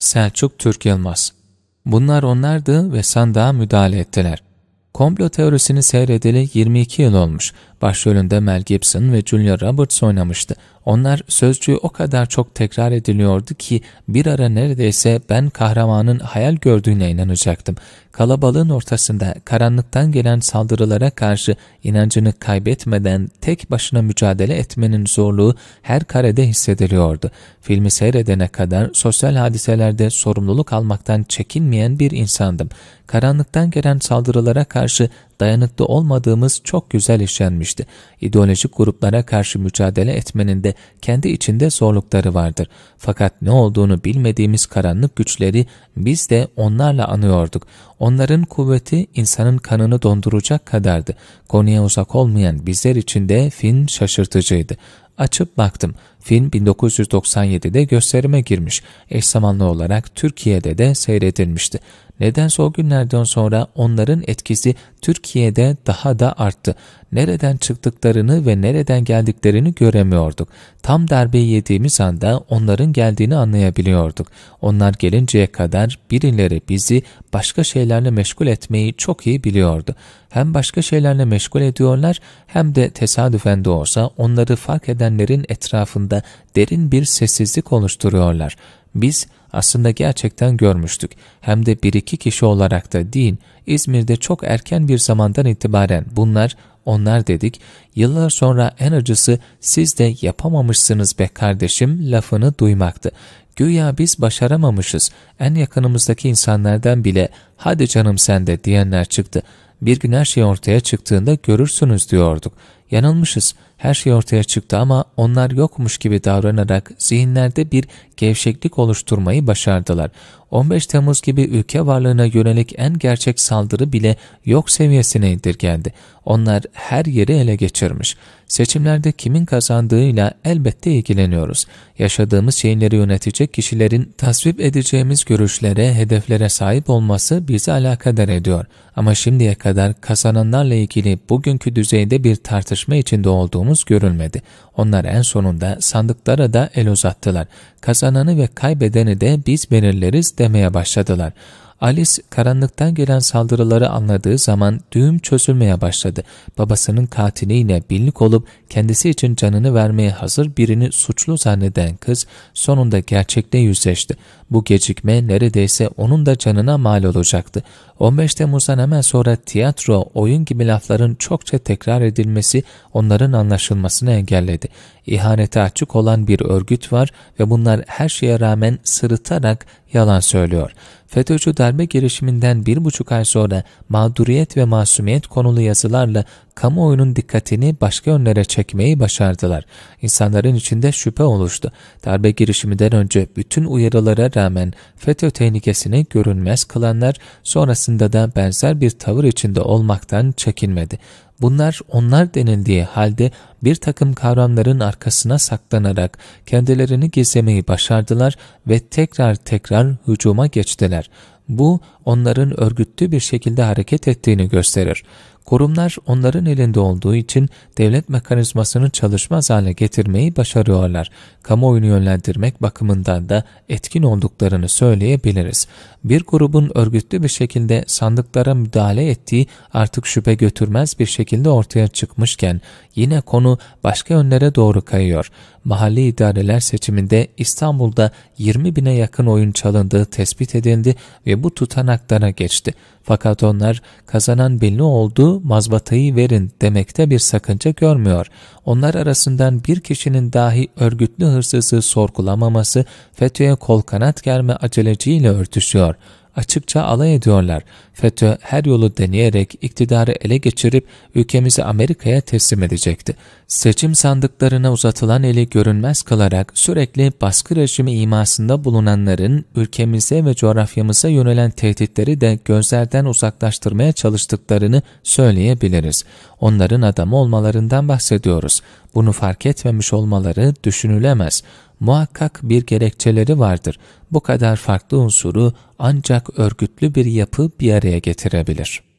Selçuk Türk Yılmaz. Bunlar onlardı ve sandığa müdahale ettiler. Komplo teorisini seyredeli 22 yıl olmuş. Başrolünde Mel Gibson ve Julia Roberts oynamıştı. Onlar sözcüğü o kadar çok tekrar ediliyordu ki bir ara neredeyse ben kahramanın hayal gördüğüne inanacaktım. Kalabalığın ortasında karanlıktan gelen saldırılara karşı inancını kaybetmeden tek başına mücadele etmenin zorluğu her karede hissediliyordu. Filmi seyredene kadar sosyal hadiselerde sorumluluk almaktan çekinmeyen bir insandım. Karanlıktan gelen saldırılara karşı dayanıklı olmadığımız çok güzel işlenmişti. İdeolojik gruplara karşı mücadele etmenin de kendi içinde zorlukları vardır. Fakat ne olduğunu bilmediğimiz karanlık güçleri biz de onlarla anıyorduk. Onların kuvveti insanın kanını donduracak kadardı. Konuya uzak olmayan bizler için de film şaşırtıcıydı. Açıp baktım. Film 1997'de gösterime girmiş. Eş zamanlı olarak Türkiye'de de seyredilmişti. Nedense o günlerden sonra onların etkisi Türkiye'de daha da arttı. Nereden çıktıklarını ve nereden geldiklerini göremiyorduk. Tam darbeyi yediğimiz anda onların geldiğini anlayabiliyorduk. Onlar gelinceye kadar birileri bizi başka şeylerle meşgul etmeyi çok iyi biliyordu. Hem başka şeylerle meşgul ediyorlar hem de tesadüfen de olsa onları fark edenlerin etrafında arasında derin bir sessizlik oluşturuyorlar. Biz aslında gerçekten görmüştük. Hem de bir iki kişi olarak da değil, İzmir'de çok erken bir zamandan itibaren bunlar, onlar dedik, yıllar sonra en acısı siz de yapamamışsınız be kardeşim lafını duymaktı. Güya biz başaramamışız, en yakınımızdaki insanlardan bile hadi canım sen de diyenler çıktı. Bir gün her şey ortaya çıktığında görürsünüz diyorduk. Yanılmışız, her şey ortaya çıktı ama onlar yokmuş gibi davranarak zihinlerde bir gevşeklik oluşturmayı başardılar. 15 Temmuz gibi ülke varlığına yönelik en gerçek saldırı bile yok seviyesine indirgendi. Onlar her yeri ele geçirmiş. Seçimlerde kimin kazandığıyla elbette ilgileniyoruz. Yaşadığımız şeyleri yönetecek kişilerin tasvip edeceğimiz görüşlere, hedeflere sahip olması bizi alakadar ediyor. Ama şimdiye kadar kazananlarla ilgili bugünkü düzeyde bir tartışma tartışma içinde olduğumuz görülmedi. Onlar en sonunda sandıklara da el uzattılar. Kazananı ve kaybedeni de biz belirleriz demeye başladılar. Alice karanlıktan gelen saldırıları anladığı zaman düğüm çözülmeye başladı. Babasının katiliyle birlik olup kendisi için canını vermeye hazır birini suçlu zanneden kız sonunda gerçekle yüzleşti. Bu gecikme neredeyse onun da canına mal olacaktı. 15 Temmuz'dan hemen sonra tiyatro, oyun gibi lafların çokça tekrar edilmesi onların anlaşılmasını engelledi. İhanete açık olan bir örgüt var ve bunlar her şeye rağmen sırıtarak yalan söylüyor. FETÖ'cü darbe girişiminden bir buçuk ay sonra mağduriyet ve masumiyet konulu yazılarla kamuoyunun dikkatini başka yönlere çekmeyi başardılar. İnsanların içinde şüphe oluştu. Darbe girişiminden önce bütün uyarılara rağmen FETÖ tehlikesini görünmez kılanlar sonrasında da benzer bir tavır içinde olmaktan çekinmedi. Bunlar onlar denildiği halde bir takım kavramların arkasına saklanarak kendilerini gizlemeyi başardılar ve tekrar tekrar hücuma geçtiler. Bu onların örgütlü bir şekilde hareket ettiğini gösterir. Kurumlar onların elinde olduğu için devlet mekanizmasını çalışmaz hale getirmeyi başarıyorlar. Kamuoyunu yönlendirmek bakımından da etkin olduklarını söyleyebiliriz. Bir grubun örgütlü bir şekilde sandıklara müdahale ettiği artık şüphe götürmez bir şekilde ortaya çıkmışken yine konu başka yönlere doğru kayıyor. Mahalli idareler seçiminde İstanbul'da 20 bine yakın oyun çalındığı tespit edildi ve bu tutanaklara geçti. Fakat onlar kazanan belli oldu mazbatayı verin demekte bir sakınca görmüyor. Onlar arasından bir kişinin dahi örgütlü hırsızı sorgulamaması FETÖ'ye kol kanat germe aceleciyle örtüşüyor.'' açıkça alay ediyorlar. FETÖ her yolu deneyerek iktidarı ele geçirip ülkemizi Amerika'ya teslim edecekti. Seçim sandıklarına uzatılan eli görünmez kalarak sürekli baskı rejimi imasında bulunanların ülkemize ve coğrafyamıza yönelen tehditleri de gözlerden uzaklaştırmaya çalıştıklarını söyleyebiliriz. Onların adamı olmalarından bahsediyoruz. Bunu fark etmemiş olmaları düşünülemez muhakkak bir gerekçeleri vardır. Bu kadar farklı unsuru ancak örgütlü bir yapı bir araya getirebilir.''